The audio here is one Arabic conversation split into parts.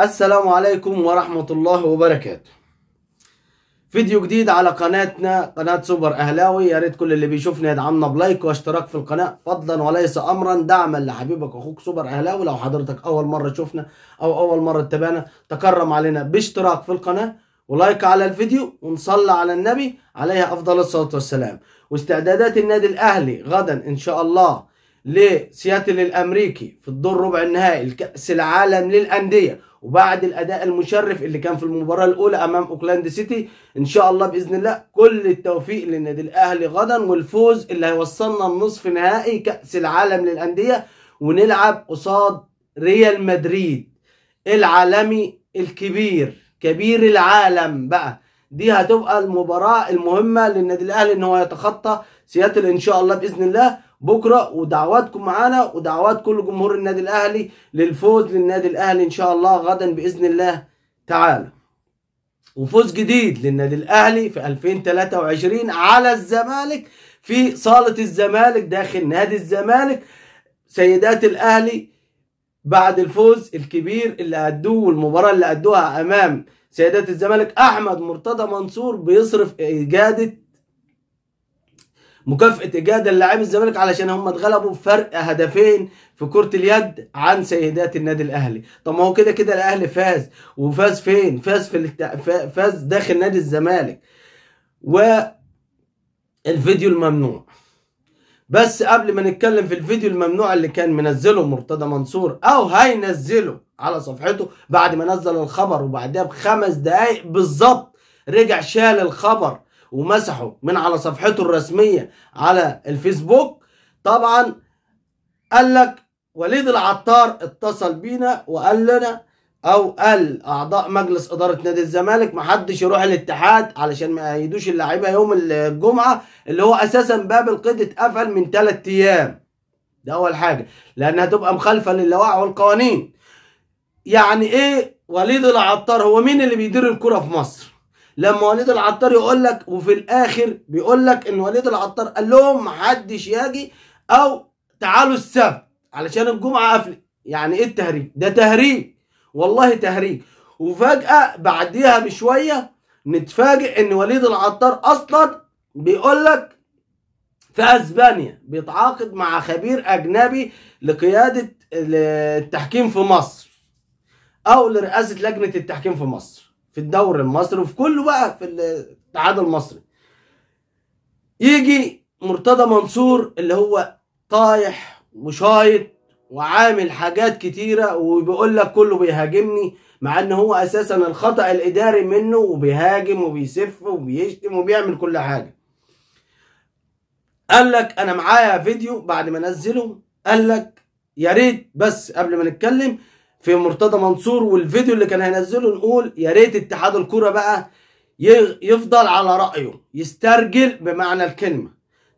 السلام عليكم ورحمة الله وبركاته فيديو جديد على قناتنا قناة سوبر أهلاوي يا ريت كل اللي بيشوفنا يدعمنا بلايك واشتراك في القناة فضلا وليس أمرا دعما لحبيبك أخوك سوبر أهلاوي لو حضرتك أول مرة شفنا أو أول مرة تتابعنا تكرم علينا باشتراك في القناة ولايك على الفيديو ونصلى على النبي عليه أفضل الصلاة والسلام واستعدادات النادي الأهلي غدا إن شاء الله لسياتل الامريكي في الدور ربع النهائي الكأس العالم للانديه وبعد الاداء المشرف اللي كان في المباراه الاولى امام اوكلاند سيتي ان شاء الله باذن الله كل التوفيق للنادي الاهلي غدا والفوز اللي هيوصلنا لنصف نهائي كاس العالم للانديه ونلعب قصاد ريال مدريد العالمي الكبير كبير العالم بقى دي هتبقى المباراه المهمه للنادي الاهلي ان هو يتخطى سياتل ان شاء الله باذن الله بكره ودعواتكم معانا ودعوات كل جمهور النادي الاهلي للفوز للنادي الاهلي ان شاء الله غدا باذن الله تعالى وفوز جديد للنادي الاهلي في 2023 على الزمالك في صاله الزمالك داخل نادي الزمالك سيدات الاهلي بعد الفوز الكبير اللي أدوه والمباراة اللي أدوها أمام سيدات الزمالك أحمد مرتضى منصور بيصرف إجادة مكافاه اجاده للاعيب الزمالك علشان هم اتغلبوا بفرق هدفين في كره اليد عن سيدات النادي الاهلي طب ما هو كده كده الاهلي فاز وفاز فين فاز في الت... فاز داخل نادي الزمالك والفيديو الممنوع بس قبل ما نتكلم في الفيديو الممنوع اللي كان منزله مرتضى منصور او هينزله على صفحته بعد ما نزل الخبر وبعدها بخمس دقايق بالظبط رجع شال الخبر ومسحه من على صفحته الرسميه على الفيسبوك طبعا قال لك وليد العطار اتصل بينا وقال لنا او قال اعضاء مجلس اداره نادي الزمالك محدش يروح الاتحاد علشان ما يدوش اللعيبه يوم الجمعه اللي هو اساسا باب القيد اتقفل من ثلاث ايام ده اول حاجه لانها تبقى مخالفه للوائح والقوانين يعني ايه وليد العطار هو مين اللي بيدير الكره في مصر لما وليد العطار يقول لك وفي الاخر بيقول لك ان وليد العطار قال لهم محدش يجي او تعالوا السبت علشان الجمعه قفلت يعني ايه التهريج ده تهريج والله تهريج وفجاه بعديها بشويه نتفاجئ ان وليد العطار اصلا بيقول لك في اسبانيا بيتعاقد مع خبير اجنبي لقياده التحكيم في مصر او لرئاسه لجنه التحكيم في مصر في الدوري المصري وفي كله بقى في الاتحاد المصري يجي مرتضى منصور اللي هو طايح وشايط وعامل حاجات كتيرة وبيقول لك كله بيهاجمني مع ان هو اساسا الخطأ الاداري منه وبيهاجم وبيسف وبيشتم وبيعمل كل حاجة قال لك انا معايا فيديو بعد ما نزله قال لك يا ريت بس قبل ما نتكلم في مرتضى منصور والفيديو اللي كان هينزله نقول يا ريت اتحاد الكوره بقى يفضل على رايه يسترجل بمعنى الكلمه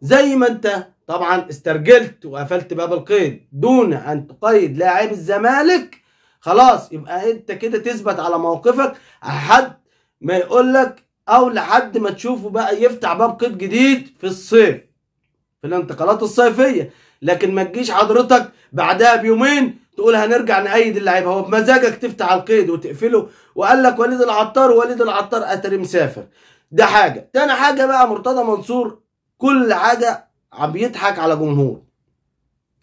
زي ما انت طبعا استرجلت وقفلت باب القيد دون ان تقيد لاعب الزمالك خلاص يبقى انت كده تثبت على موقفك حد ما يقول لك او لحد ما تشوفه بقى يفتح باب قيد جديد في الصيف في الانتقالات الصيفيه لكن ما تجيش حضرتك بعدها بيومين تقول هنرجع نأيد اللعيبه هو بمزاجك تفتح القيد وتقفله وقال لك وليد العطار وليد العطار اتري مسافر ده حاجه تاني حاجه بقى مرتضى منصور كل حاجه عم بيضحك على جمهور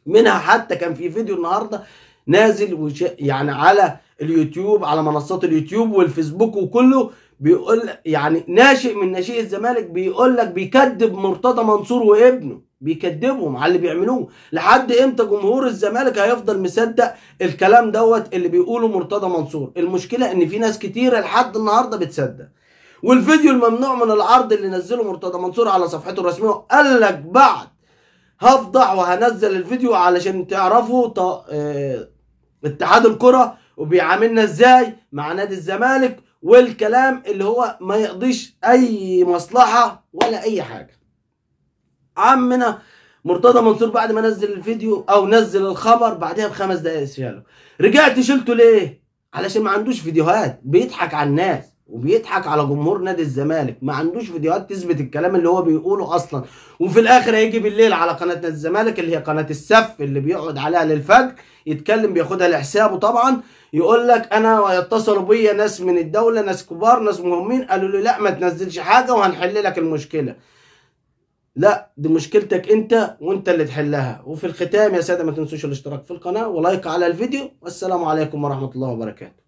منها حتى كان في فيديو النهارده نازل وش يعني على اليوتيوب على منصات اليوتيوب والفيسبوك وكله بيقول يعني ناشئ من ناشئ الزمالك بيقول لك بيكذب مرتضى منصور وابنه بيكدبهم على اللي بيعملوه لحد امتى جمهور الزمالك هيفضل مصدق الكلام دوت اللي بيقوله مرتضى منصور المشكله ان في ناس كتيره لحد النهارده بتصدق والفيديو الممنوع من العرض اللي نزله مرتضى منصور على صفحته الرسميه قال لك بعد هفضح وهنزل الفيديو علشان تعرفوا ط... اه... اتحاد الكره وبيعاملنا ازاي مع نادي الزمالك والكلام اللي هو ما يقضيش اي مصلحه ولا اي حاجه عمنا مرتضى منصور بعد ما نزل الفيديو او نزل الخبر بعدها بخمس دقايق شاله رجعت شلته ليه علشان ما عندوش فيديوهات بيضحك على الناس وبيضحك على جمهور نادي الزمالك ما عندوش فيديوهات تثبت الكلام اللي هو بيقوله اصلا وفي الاخر هيجي بالليل على قناه نادي الزمالك اللي هي قناه السف اللي بيقعد عليها للفجر يتكلم بياخدها لحسابه طبعا يقول لك انا يتصلوا بيا ناس من الدوله ناس كبار ناس مهمين قالوا لي لا ما تنزلش حاجه وهنحل لك المشكله لا دي مشكلتك انت وانت اللي تحلها وفي الختام يا ساده ما تنسوش الاشتراك في القناه ولايك على الفيديو والسلام عليكم ورحمه الله وبركاته